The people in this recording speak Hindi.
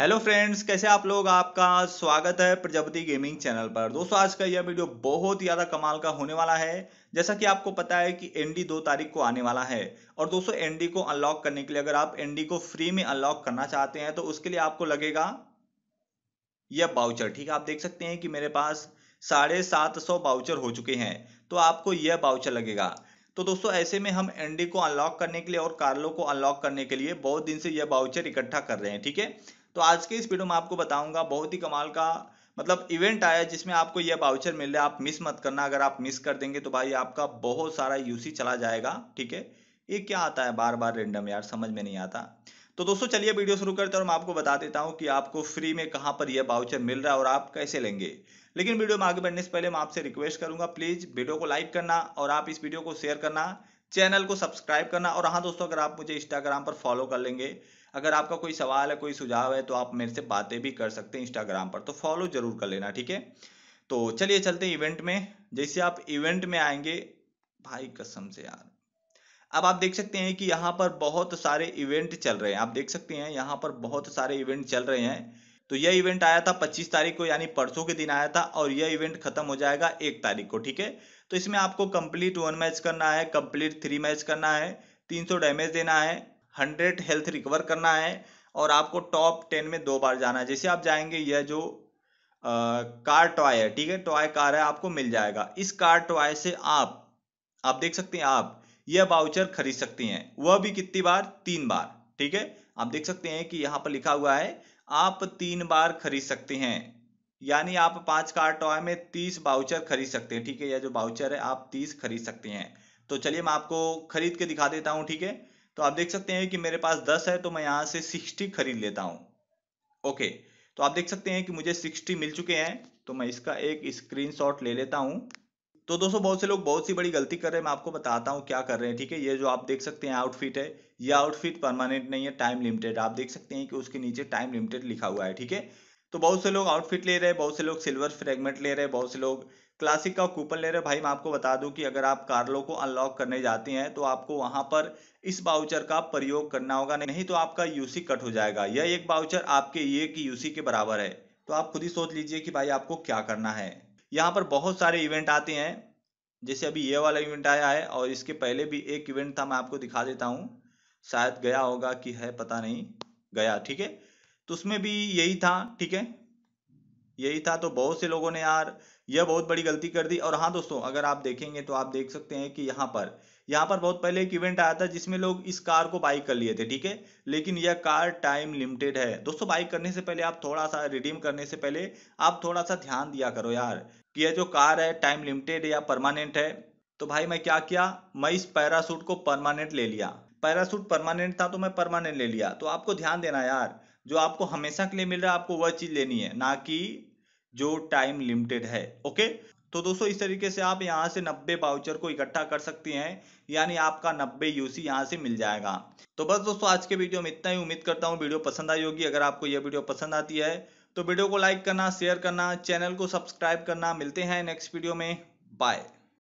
हेलो फ्रेंड्स कैसे आप लोग आपका स्वागत है प्रजापति गेमिंग चैनल पर दोस्तों आज का यह वीडियो बहुत ज़्यादा कमाल का होने वाला है जैसा कि आपको पता है कि एनडी दो तारीख को आने वाला है और दोस्तों एनडी को अनलॉक करने के लिए अगर आप एनडी को फ्री में अनलॉक करना चाहते हैं तो उसके लिए आपको लगेगा यह बाउचर ठीक है आप देख सकते हैं कि मेरे पास साढ़े सात सौ बाउचर हो चुके हैं तो आपको यह बाउचर लगेगा तो दोस्तों ऐसे में हम एनडी को अनलॉक करने के लिए और कार्लो को अनलॉक करने के लिए बहुत दिन से यह बाउचर इकट्ठा कर रहे हैं ठीक है तो आज के इस वीडियो में आपको बताऊंगा बहुत ही कमाल का मतलब इवेंट आया जिसमें आपको यह बाउचर मिल रहा है आप मिस मत करना अगर आप मिस कर देंगे तो भाई आपका बहुत सारा यूसी चला जाएगा ठीक है ये क्या आता है बार बार रेंडम यार समझ में नहीं आता तो दोस्तों चलिए वीडियो शुरू करते हैं और मैं आपको बता देता हूं कि आपको फ्री में कहां पर यह बाउचर मिल रहा है और आप कैसे लेंगे लेकिन वीडियो में आगे बढ़ने से पहले मैं आपसे रिक्वेस्ट करूंगा प्लीज़ वीडियो को लाइक करना और आप इस वीडियो को शेयर करना चैनल को सब्सक्राइब करना और हाँ दोस्तों अगर आप मुझे इंस्टाग्राम पर फॉलो कर लेंगे अगर आपका कोई सवाल है कोई सुझाव है तो आप मेरे से बातें भी कर सकते हैं इंस्टाग्राम पर तो फॉलो जरूर कर लेना ठीक है तो चलिए चलते हैं इवेंट में जैसे आप इवेंट में आएंगे भाई कसम से यार अब आप देख सकते हैं कि यहाँ पर बहुत सारे इवेंट चल रहे हैं आप देख सकते हैं यहाँ पर बहुत सारे इवेंट चल रहे हैं तो यह इवेंट आया था 25 तारीख को यानी परसों के दिन आया था और यह इवेंट खत्म हो जाएगा एक तारीख को ठीक है तो इसमें आपको कंप्लीट वन मैच करना है कंप्लीट थ्री मैच करना है 300 डैमेज देना है हंड्रेड हेल्थ रिकवर करना है और आपको टॉप टेन में दो बार जाना है जैसे आप जाएंगे यह जो आ, कार टॉय है ठीक है टॉय कार है आपको मिल जाएगा इस कार टॉय से आप आप देख सकते हैं आप यह बाउचर खरीद सकती हैं वह भी कितनी बार तीन बार ठीक है आप देख सकते हैं कि यहाँ पर लिखा हुआ है आप तीन बार खरीद सकते हैं यानी आप पांच कार टॉय में तीस बाउचर खरीद सकते हैं ठीक है यह जो बाउचर है आप तीस खरीद सकते हैं तो चलिए मैं आपको खरीद के दिखा देता हूँ ठीक है तो आप देख सकते हैं कि मेरे पास दस है तो मैं यहाँ से सिक्सटी खरीद लेता हूँ ओके तो आप देख सकते हैं कि मुझे सिक्सटी मिल चुके हैं तो मैं इसका एक स्क्रीनशॉट ले लेता हूँ तो दोस्तों बहुत से लोग बहुत सी बड़ी गलती कर रहे हैं मैं आपको बताता हूँ क्या कर रहे हैं ठीक है ये जो आप देख सकते हैं आउटफिट है ये आउटफिट परमानेंट नहीं है टाइम लिमिटेड आप देख सकते हैं कि उसके नीचे टाइम लिमिटेड लिखा हुआ है ठीक है तो बहुत से लोग आउटफिट ले रहे हैं बहुत से लोग सिल्वर फ्रेगमेंट ले रहे हैं बहुत से लोग क्लासिक का कूपन ले रहे हैं भाई मैं आपको बता दूं कि अगर आप कार्लो को अनलॉक करने जाते हैं तो आपको वहां पर इस बाउचर का प्रयोग करना होगा नहीं तो आपका यूसी कट हो जाएगा यह एक बाउचर आपके ये की यूसी के बराबर है तो आप खुद ही सोच लीजिए कि भाई आपको क्या करना है यहाँ पर बहुत सारे इवेंट आते हैं जैसे अभी ये वाला इवेंट आया है और इसके पहले भी एक इवेंट था मैं आपको दिखा देता हूँ शायद गया होगा कि है पता नहीं गया ठीक है तो उसमें भी यही था ठीक है यही था तो बहुत से लोगों ने यार यह बहुत बड़ी गलती कर दी और हाँ दोस्तों अगर आप देखेंगे तो आप देख सकते हैं कि यहाँ पर यहाँ पर बहुत पहले एक इवेंट आया था जिसमें लोग इस कार को बाइक कर लिए थे ठीक है लेकिन यह कार टाइम लिमिटेड है दोस्तों बाइक करने से पहले आप थोड़ा सा रिडीम करने से पहले आप थोड़ा सा ध्यान दिया करो यार कि यह जो कार है टाइम लिमिटेड या परमानेंट है तो भाई मैं क्या किया मैं इस पैरासूट को परमानेंट ले लिया पैरासूट परमानेंट था तो मैं परमानेंट ले लिया तो आपको ध्यान देना यार जो आपको हमेशा के लिए मिल रहा है आपको वह चीज़ लेनी है ना कि जो टाइम लिमिटेड है ओके तो दोस्तों इस तरीके से आप यहाँ से 90 बाउचर को इकट्ठा कर सकती हैं यानी आपका 90 यूसी यहाँ से मिल जाएगा तो बस दोस्तों आज के वीडियो में इतना ही उम्मीद करता हूँ वीडियो पसंद आई होगी अगर आपको यह वीडियो पसंद आती है तो वीडियो को लाइक करना शेयर करना चैनल को सब्सक्राइब करना मिलते हैं नेक्स्ट वीडियो में बाय